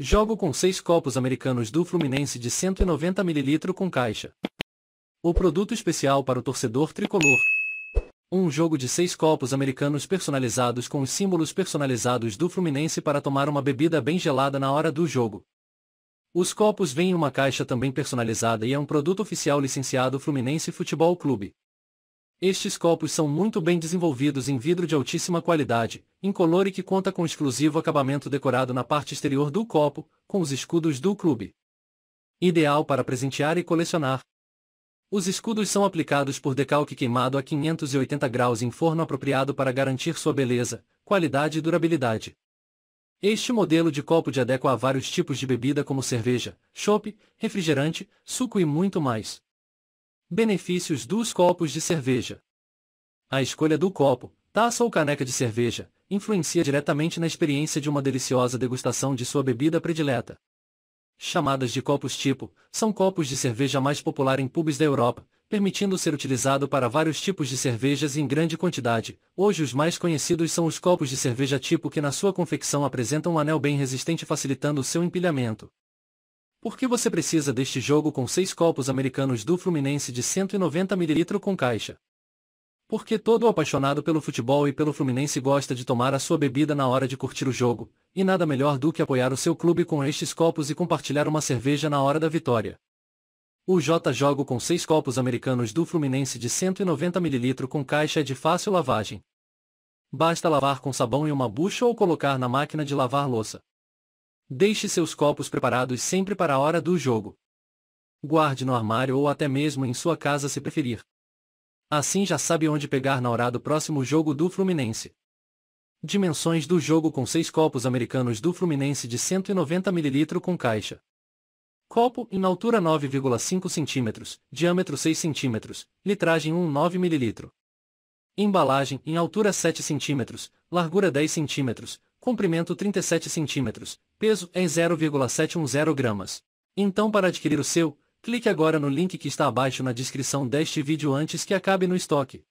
Jogo com 6 copos americanos do Fluminense de 190 ml com caixa. O produto especial para o torcedor tricolor. Um jogo de 6 copos americanos personalizados com os símbolos personalizados do Fluminense para tomar uma bebida bem gelada na hora do jogo. Os copos vêm em uma caixa também personalizada e é um produto oficial licenciado Fluminense Futebol Clube. Estes copos são muito bem desenvolvidos em vidro de altíssima qualidade, incolor e que conta com exclusivo acabamento decorado na parte exterior do copo, com os escudos do clube. Ideal para presentear e colecionar. Os escudos são aplicados por decalque queimado a 580 graus em forno apropriado para garantir sua beleza, qualidade e durabilidade. Este modelo de copo de adequa a vários tipos de bebida como cerveja, chope, refrigerante, suco e muito mais. Benefícios dos copos de cerveja. A escolha do copo, taça ou caneca de cerveja, influencia diretamente na experiência de uma deliciosa degustação de sua bebida predileta. Chamadas de copos tipo, são copos de cerveja mais popular em pubs da Europa, permitindo ser utilizado para vários tipos de cervejas em grande quantidade. Hoje os mais conhecidos são os copos de cerveja tipo que na sua confecção apresentam um anel bem resistente facilitando o seu empilhamento. Por que você precisa deste jogo com 6 copos americanos do Fluminense de 190ml com caixa? Porque todo apaixonado pelo futebol e pelo Fluminense gosta de tomar a sua bebida na hora de curtir o jogo, e nada melhor do que apoiar o seu clube com estes copos e compartilhar uma cerveja na hora da vitória. O J jogo com 6 copos americanos do Fluminense de 190ml com caixa é de fácil lavagem. Basta lavar com sabão e uma bucha ou colocar na máquina de lavar louça. Deixe seus copos preparados sempre para a hora do jogo. Guarde no armário ou até mesmo em sua casa se preferir. Assim já sabe onde pegar na hora do próximo jogo do Fluminense. Dimensões do jogo com 6 copos americanos do Fluminense de 190 ml com caixa. Copo em altura 9,5 cm, diâmetro 6 cm, litragem 1,9 ml. Embalagem em altura 7 cm, largura 10 cm, comprimento 37 cm, peso em 0,710 gramas. Então para adquirir o seu, clique agora no link que está abaixo na descrição deste vídeo antes que acabe no estoque.